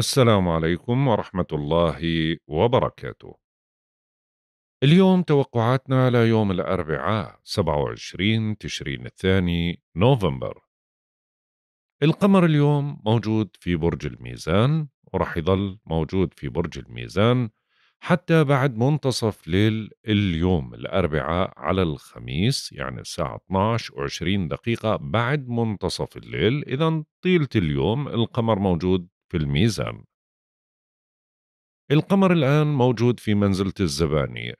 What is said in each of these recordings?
السلام عليكم ورحمة الله وبركاته. اليوم توقعاتنا ليوم الأربعاء 27 تشرين الثاني نوفمبر. القمر اليوم موجود في برج الميزان ورح يضل موجود في برج الميزان حتى بعد منتصف ليل اليوم الأربعاء على الخميس يعني الساعة 12 20 دقيقة بعد منتصف الليل إذا طيلة اليوم القمر موجود في الميزان القمر الآن موجود في منزلة الزباني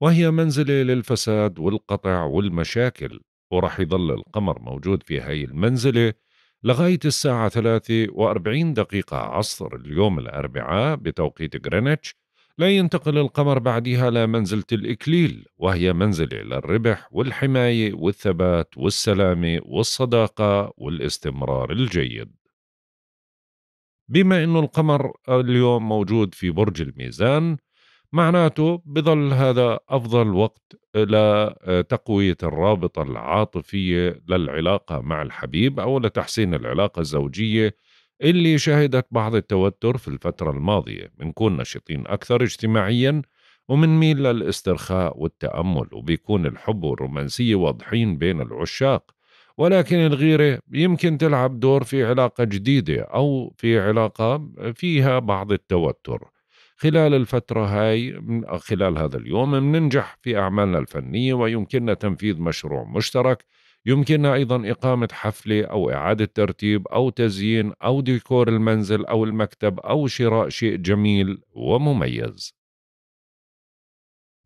وهي منزلة للفساد والقطع والمشاكل ورح يظل القمر موجود في هاي المنزلة لغاية الساعة 3 دقيقة عصر اليوم الأربعاء بتوقيت غرينتش لا ينتقل القمر بعدها لمنزلة الإكليل وهي منزلة للربح والحماية والثبات والسلامة والصداقة والاستمرار الجيد بما انه القمر اليوم موجود في برج الميزان معناته بظل هذا افضل وقت لتقويه الرابطه العاطفيه للعلاقه مع الحبيب او لتحسين العلاقه الزوجيه اللي شهدت بعض التوتر في الفتره الماضيه بنكون نشيطين اكثر اجتماعيا ومنميل للاسترخاء والتامل وبيكون الحب والرومانسيه واضحين بين العشاق ولكن الغيرة يمكن تلعب دور في علاقة جديدة أو في علاقة فيها بعض التوتر خلال الفترة هاي خلال هذا اليوم بننجح في أعمالنا الفنية ويمكننا تنفيذ مشروع مشترك يمكننا أيضا إقامة حفلة أو إعادة ترتيب أو تزيين أو ديكور المنزل أو المكتب أو شراء شيء جميل ومميز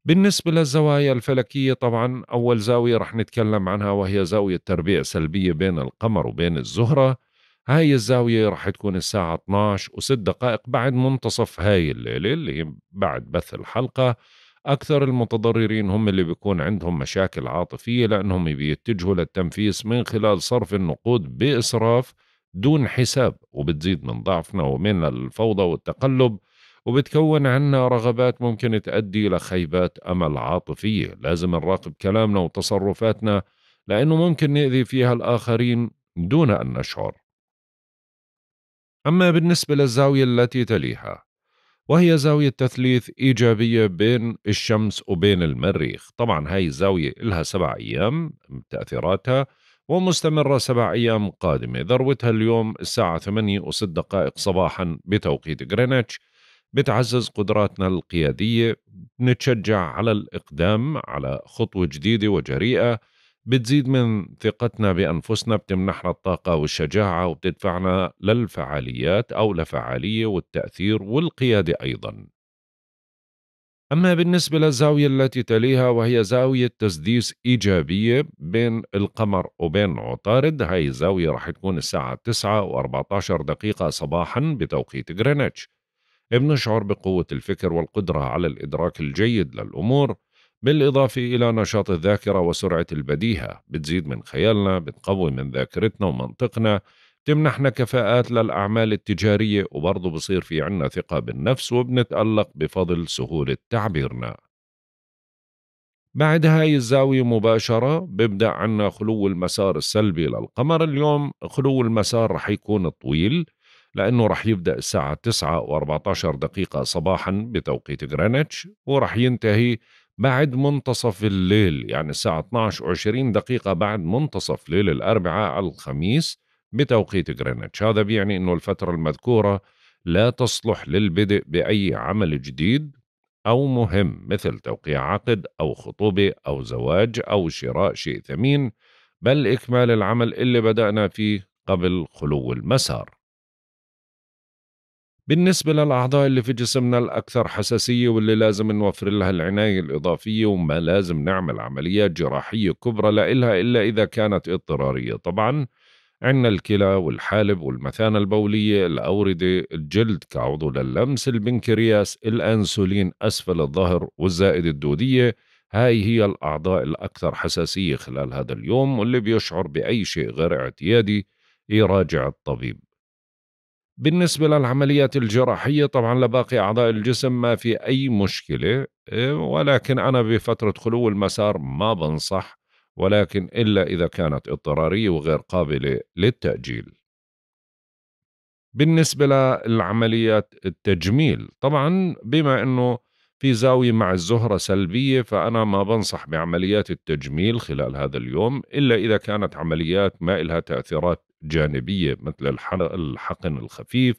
بالنسبة للزوايا الفلكية طبعا أول زاوية رح نتكلم عنها وهي زاوية تربيع سلبية بين القمر وبين الزهرة هاي الزاوية رح تكون الساعة 12 و6 دقائق بعد منتصف هاي الليلة اللي هي بعد بث الحلقة أكثر المتضررين هم اللي بيكون عندهم مشاكل عاطفية لأنهم بيتجهوا للتنفيس من خلال صرف النقود بإسراف دون حساب وبتزيد من ضعفنا ومن الفوضى والتقلب وبتكون عنا رغبات ممكن تؤدي لخيبات أمل عاطفية لازم نراقب كلامنا وتصرفاتنا لأنه ممكن نأذي فيها الآخرين دون أن نشعر أما بالنسبة للزاوية التي تليها وهي زاوية تثليث إيجابية بين الشمس وبين المريخ طبعا هاي الزاوية لها سبع أيام تأثيراتها ومستمرة سبع أيام قادمة ذروتها اليوم الساعة 8 وست دقائق صباحا بتوقيت غرينتش بتعزز قدراتنا القيادية بنتشجع على الإقدام على خطوة جديدة وجريئة بتزيد من ثقتنا بأنفسنا بتمنحنا الطاقة والشجاعة وبتدفعنا للفعاليات أو لفعالية والتأثير والقيادة أيضا أما بالنسبة للزاوية التي تليها وهي زاوية تسديس إيجابية بين القمر وبين عطارد هاي الزاوية راح تكون الساعة 9 و14 دقيقة صباحا بتوقيت غرينتش بنشعر بقوة الفكر والقدرة على الإدراك الجيد للأمور بالإضافة إلى نشاط الذاكرة وسرعة البديهة بتزيد من خيالنا بتقوي من ذاكرتنا ومنطقنا بتمنحنا كفاءات للأعمال التجارية وبرضه بصير في عنا ثقة بالنفس وبنتألق بفضل سهولة تعبيرنا بعد هاي الزاوية مباشرة ببدأ عنا خلو المسار السلبي للقمر اليوم خلو المسار رح يكون طويل لأنه رح يبدأ الساعة 9 و14 دقيقة صباحا بتوقيت غرينتش ورح ينتهي بعد منتصف الليل يعني الساعة 12 و20 دقيقة بعد منتصف ليل الأربعاء الخميس بتوقيت غرينتش هذا بيعني أنه الفترة المذكورة لا تصلح للبدء بأي عمل جديد أو مهم مثل توقيع عقد أو خطوبة أو زواج أو شراء شيء ثمين بل إكمال العمل اللي بدأنا فيه قبل خلو المسار بالنسبة للأعضاء اللي في جسمنا الأكثر حساسية واللي لازم نوفر لها العناية الإضافية وما لازم نعمل عمليات جراحية كبرى لإلها إلا إذا كانت اضطرارية طبعا عندنا الكلى والحالب والمثانة البولية الأوردة الجلد كعضو للمس البنكرياس الأنسولين أسفل الظهر والزائدة الدودية هاي هي الأعضاء الأكثر حساسية خلال هذا اليوم واللي بيشعر بأي شيء غير اعتيادي يراجع الطبيب بالنسبة للعمليات الجراحية طبعا لباقي أعضاء الجسم ما في أي مشكلة إيه، ولكن أنا بفترة خلو المسار ما بنصح ولكن إلا إذا كانت اضطرارية وغير قابلة للتأجيل بالنسبة للعمليات التجميل طبعا بما أنه في زاوية مع الزهرة سلبية فأنا ما بنصح بعمليات التجميل خلال هذا اليوم إلا إذا كانت عمليات ما إلها تأثيرات جانبية مثل الحقن الخفيف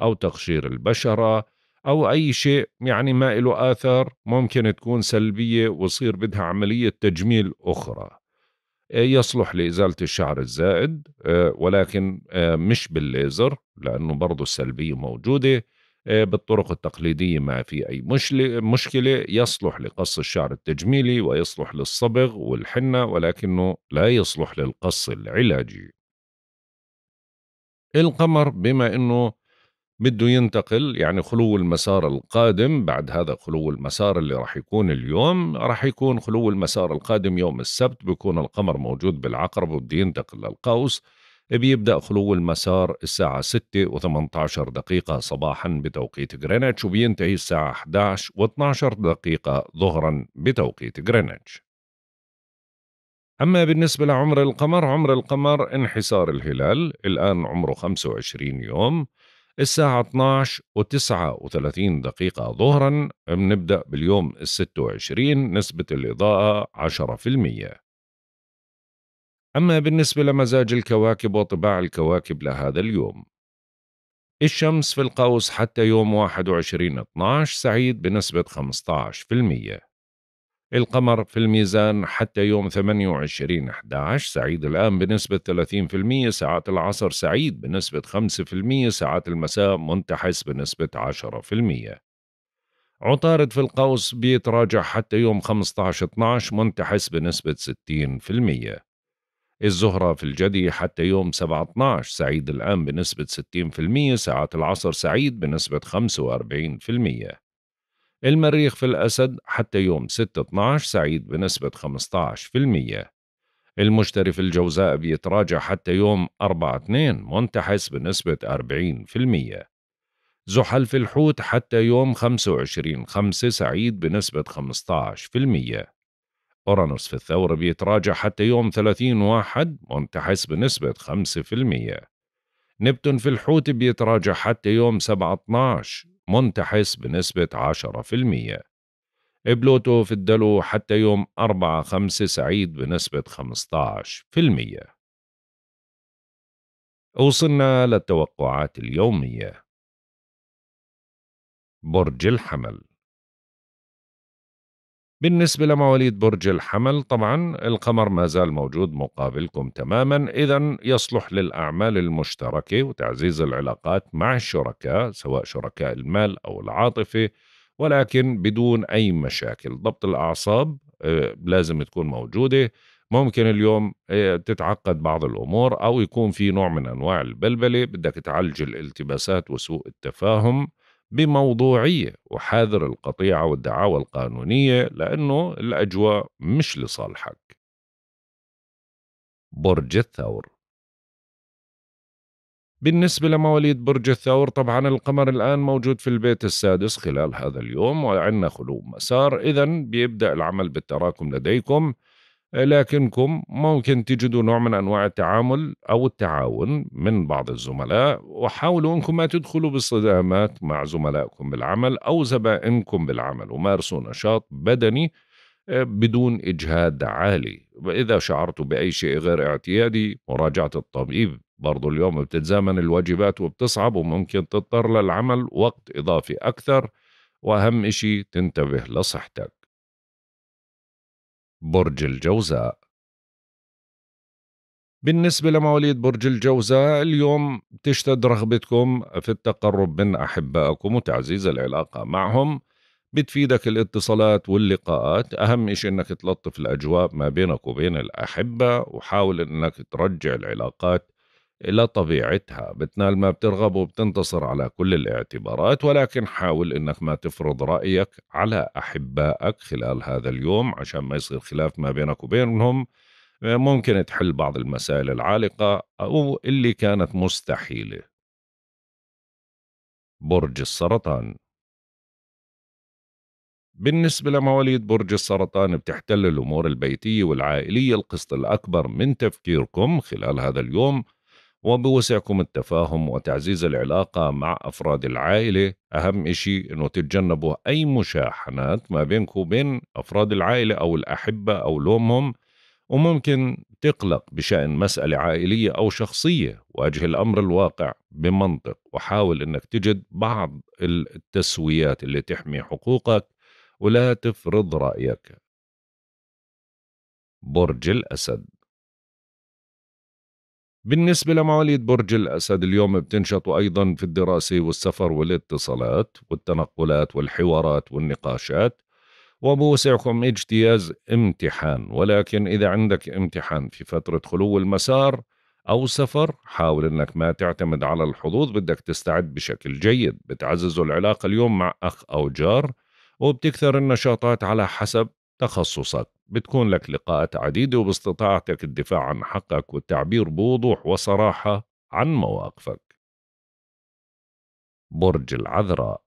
أو تقشير البشرة أو أي شيء يعني ما له آثار ممكن تكون سلبية ويصير بدها عملية تجميل أخرى آه، يصلح لإزالة الشعر الزائد آه، ولكن آه، مش بالليزر لأنه برضه السلبية موجودة بالطرق التقليدية ما في أي مشكلة يصلح لقص الشعر التجميلي ويصلح للصبغ والحنة ولكنه لا يصلح للقص العلاجي القمر بما انه بده ينتقل يعني خلو المسار القادم بعد هذا خلو المسار اللي راح يكون اليوم راح يكون خلو المسار القادم يوم السبت بيكون القمر موجود بالعقرب وبده ينتقل للقوس بيبدأ خلو المسار الساعة 6 و18 دقيقة صباحا بتوقيت غرينتش وبينتهي الساعة 11 و12 دقيقة ظهرا بتوقيت غرينتش أما بالنسبة لعمر القمر عمر القمر انحسار الهلال الآن عمره 25 يوم الساعة 12 و 39 دقيقة ظهرا بنبدأ باليوم ال 26 نسبة الإضاءة 10% أما بالنسبة لمزاج الكواكب وطباع الكواكب لهذا اليوم الشمس في القوس حتى يوم 21 12 سعيد بنسبة 15% القمر في الميزان حتى يوم 28 11 سعيد الآن بنسبة 30% ساعات العصر سعيد بنسبة 5% ساعات المساء منتحس بنسبة 10% عطارد في القوس بيتراجع حتى يوم 15 12 منتحس بنسبة 60% الزهرة في الجدي حتى يوم 17 سعيد الآن بنسبة 60% ساعات العصر سعيد بنسبة 45% المريخ في الأسد حتى يوم 6/12 سعيد بنسبة 15%. المشتري في الجوزاء بيتراجع حتى يوم 4/2 منتحس بنسبة 40%. زحل في الحوت حتى يوم 25/5 سعيد بنسبة 15%. أورانوس في الثور بيتراجع حتى يوم 30 1 منتحس بنسبة 5%. نبتون في الحوت بيتراجع حتى يوم 7 12 منتحس بنسبة 10% بلوتو في الدلو حتى يوم 4-5 سعيد بنسبة 15% وصلنا للتوقعات اليومية برج الحمل بالنسبة لمواليد برج الحمل طبعا القمر ما زال موجود مقابلكم تماما إذا يصلح للأعمال المشتركة وتعزيز العلاقات مع الشركاء سواء شركاء المال أو العاطفة ولكن بدون أي مشاكل ضبط الأعصاب آه، لازم تكون موجودة ممكن اليوم آه، تتعقد بعض الأمور أو يكون في نوع من أنواع البلبلة بدك تعالج الالتباسات وسوء التفاهم بموضوعية وحاذر القطيعة والدعاوى القانونية لأنه الأجواء مش لصالحك برج الثور بالنسبة لمواليد برج الثور طبعا القمر الآن موجود في البيت السادس خلال هذا اليوم وعندنا خلو مسار إذا بيبدأ العمل بالتراكم لديكم لكنكم ممكن تجدوا نوع من انواع التعامل او التعاون من بعض الزملاء وحاولوا انكم ما تدخلوا بالصدامات مع زملائكم بالعمل او زبائنكم بالعمل ومارسوا نشاط بدني آه، بدون اجهاد عالي واذا شعرتوا باي شيء غير اعتيادي مراجعه الطبيب برضو اليوم بتتزامن الواجبات وبتصعب وممكن تضطر للعمل وقت اضافي اكثر واهم شيء تنتبه لصحتك برج الجوزاء بالنسبة لمواليد برج الجوزاء اليوم تشتد رغبتكم في التقرب من أحبائكم وتعزيز العلاقة معهم بتفيدك الاتصالات واللقاءات أهم شيء أنك تلطف الأجواء ما بينك وبين الأحبة وحاول أنك ترجع العلاقات إلى طبيعتها بتنال ما بترغب وبتنتصر على كل الاعتبارات ولكن حاول إنك ما تفرض رأيك على أحبائك خلال هذا اليوم عشان ما يصير خلاف ما بينك وبينهم ممكن تحل بعض المسائل العالقة أو اللي كانت مستحيلة برج السرطان بالنسبة لمواليد برج السرطان بتحتل الأمور البيتية والعائلية القسط الأكبر من تفكيركم خلال هذا اليوم وبوسعكم التفاهم وتعزيز العلاقة مع أفراد العائلة أهم إشي أنه تتجنبوا أي مشاحنات ما بينك وبين أفراد العائلة أو الأحبة أو لومهم وممكن تقلق بشأن مسألة عائلية أو شخصية واجه الأمر الواقع بمنطق وحاول أنك تجد بعض التسويات اللي تحمي حقوقك ولا تفرض رأيك برج الأسد بالنسبة لمواليد برج الأسد اليوم بتنشطوا أيضا في الدراسة والسفر والاتصالات والتنقلات والحوارات والنقاشات وبوسعكم اجتياز امتحان ولكن إذا عندك امتحان في فترة خلو المسار أو سفر حاول أنك ما تعتمد على الحظوظ بدك تستعد بشكل جيد بتعزز العلاقة اليوم مع أخ أو جار وبتكثر النشاطات على حسب تخصصك بتكون لك لقاءات عديدة وباستطاعتك الدفاع عن حقك والتعبير بوضوح وصراحة عن مواقفك برج العذراء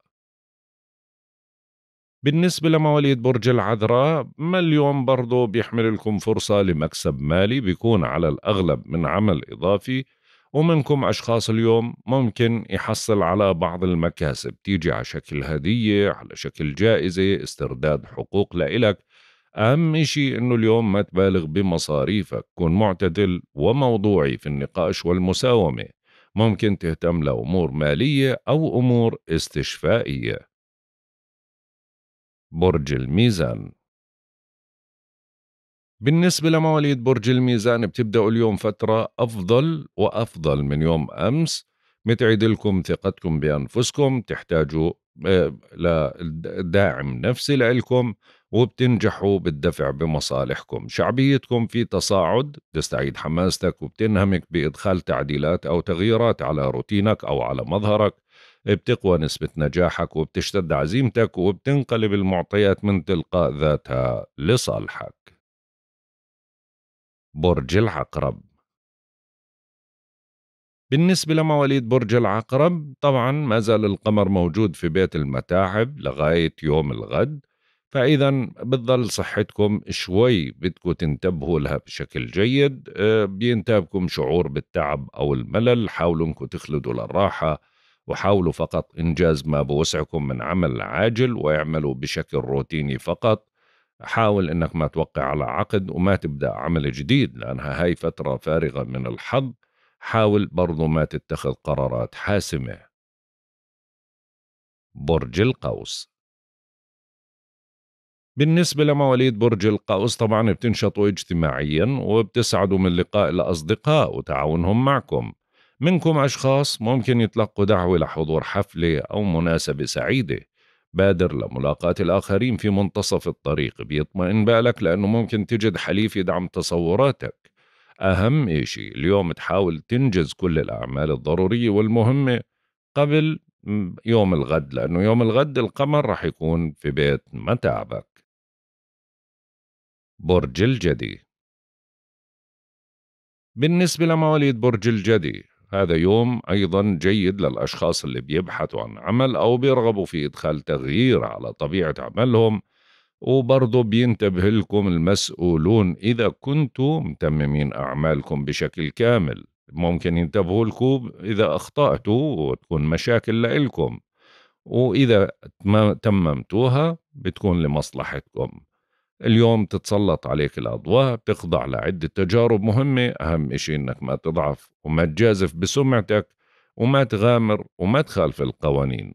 بالنسبة لمواليد برج العذراء ما اليوم برضه بيحمل لكم فرصة لمكسب مالي بيكون على الأغلب من عمل إضافي ومنكم أشخاص اليوم ممكن يحصل على بعض المكاسب تيجي على شكل هدية على شكل جائزة استرداد حقوق لإلك أهم إشي إنه اليوم ما تبالغ بمصاريفك كن معتدل وموضوعي في النقاش والمساومة ممكن تهتم لأمور مالية أو أمور استشفائية برج الميزان بالنسبة لمواليد برج الميزان بتبدأوا اليوم فترة أفضل وأفضل من يوم أمس متعدلكم لكم ثقتكم بأنفسكم تحتاجوا لداعم نفسي لإلكم وبتنجحوا بالدفع بمصالحكم شعبيتكم في تصاعد بتستعيد حماستك وبتنهمك بإدخال تعديلات أو تغييرات على روتينك أو على مظهرك بتقوى نسبة نجاحك وبتشتد عزيمتك وبتنقلب المعطيات من تلقاء ذاتها لصالحك برج العقرب بالنسبة لمواليد برج العقرب طبعا ما زال القمر موجود في بيت المتاعب لغاية يوم الغد فإذا بتظل صحتكم شوي بدكم تنتبهوا لها بشكل جيد آه، بينتابكم شعور بالتعب أو الملل حاولوا أنكم تخلدوا للراحة وحاولوا فقط إنجاز ما بوسعكم من عمل عاجل واعملوا بشكل روتيني فقط حاول أنك ما توقع على عقد وما تبدأ عمل جديد لأنها هاي فترة فارغة من الحظ حاول برضو ما تتخذ قرارات حاسمة برج القوس بالنسبة لمواليد برج القوس طبعا بتنشطوا اجتماعيا وبتسعدوا من لقاء الأصدقاء وتعاونهم معكم منكم أشخاص ممكن يتلقوا دعوة لحضور حفلة أو مناسبة سعيدة بادر لملاقاة الآخرين في منتصف الطريق بيطمئن بالك لأنه ممكن تجد حليف يدعم تصوراتك أهم شيء اليوم تحاول تنجز كل الأعمال الضرورية والمهمة قبل يوم الغد لأنه يوم الغد القمر رح يكون في بيت متعبك برج الجدي بالنسبة لمواليد برج الجدي هذا يوم أيضا جيد للأشخاص اللي بيبحثوا عن عمل أو بيرغبوا في إدخال تغيير على طبيعة عملهم وبرضه بينتبه لكم المسؤولون إذا كنتوا متممين أعمالكم بشكل كامل ممكن ينتبهوا لكم إذا أخطأتوا وتكون مشاكل لإلكم وإذا تممتوها بتكون لمصلحتكم اليوم تتسلط عليك الأضواء بتخضع لعدة تجارب مهمة أهم إشي إنك ما تضعف وما تجازف بسمعتك وما تغامر وما تخالف القوانين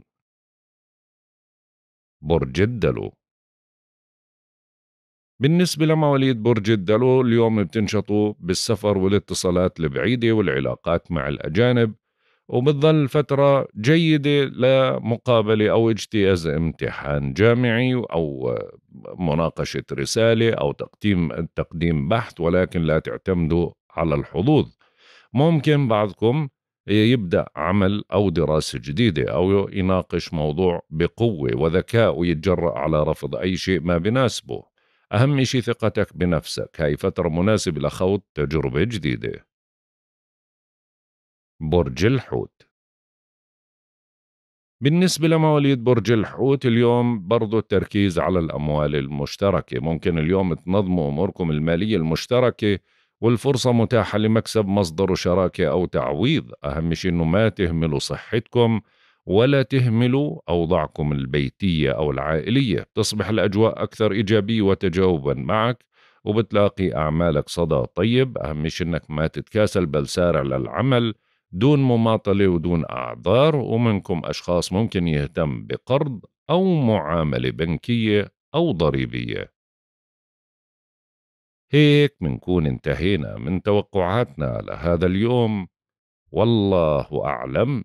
برج الدلو بالنسبة لمواليد برج الدلو اليوم بتنشطوا بالسفر والاتصالات البعيدة والعلاقات مع الأجانب وبتظل فترة جيدة لمقابلة أو اجتياز امتحان جامعي أو مناقشة رسالة أو تقديم تقديم بحث ولكن لا تعتمدوا على الحظوظ ممكن بعضكم يبدأ عمل أو دراسة جديدة أو يناقش موضوع بقوة وذكاء ويتجرأ على رفض أي شيء ما بناسبه أهم شيء ثقتك بنفسك هاي فترة مناسبة لخوض تجربة جديدة برج الحوت بالنسبة لمواليد برج الحوت اليوم برضو التركيز على الأموال المشتركة ممكن اليوم تنظموا أموركم المالية المشتركة والفرصة متاحة لمكسب مصدر شراكة أو تعويض أهم شيء أنه ما تهملوا صحتكم ولا تهملوا أوضاعكم البيتية أو العائلية تصبح الأجواء أكثر إيجابية وتجاوبا معك وبتلاقي أعمالك صدى طيب أهم شيء أنك ما تتكاسل بل سارع للعمل دون مماطلة ودون أعذار ومنكم أشخاص ممكن يهتم بقرض أو معاملة بنكية أو ضريبية هيك منكون انتهينا من توقعاتنا لهذا اليوم والله أعلم